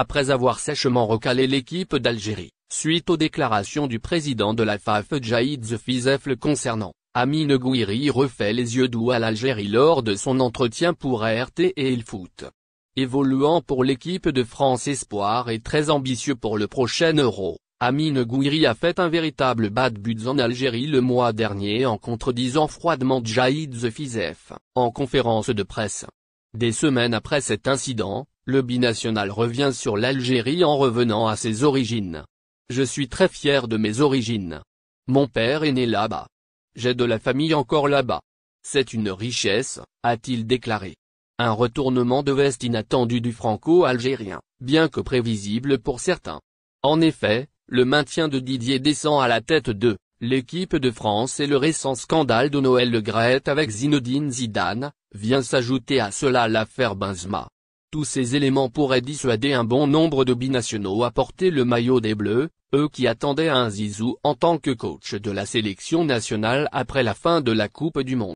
après avoir sèchement recalé l'équipe d'Algérie, suite aux déclarations du président de la FAF Jaïd Zfizef le concernant. Amine Gouiri refait les yeux doux à l'Algérie lors de son entretien pour ART et Il Foot. Évoluant pour l'équipe de France Espoir et très ambitieux pour le prochain Euro, Amine Gouiri a fait un véritable bad buts en Algérie le mois dernier en contredisant froidement Jaïd Zfizef, en conférence de presse. Des semaines après cet incident, le binational revient sur l'Algérie en revenant à ses origines. Je suis très fier de mes origines. Mon père est né là-bas. J'ai de la famille encore là-bas. C'est une richesse, a-t-il déclaré. Un retournement de veste inattendu du franco-algérien, bien que prévisible pour certains. En effet, le maintien de Didier descend à la tête de l'équipe de France et le récent scandale de Noël Le Graet avec Zinedine Zidane, vient s'ajouter à cela l'affaire Benzema. Tous ces éléments pourraient dissuader un bon nombre de binationaux à porter le maillot des Bleus, eux qui attendaient un Zizou en tant que coach de la sélection nationale après la fin de la Coupe du Monde.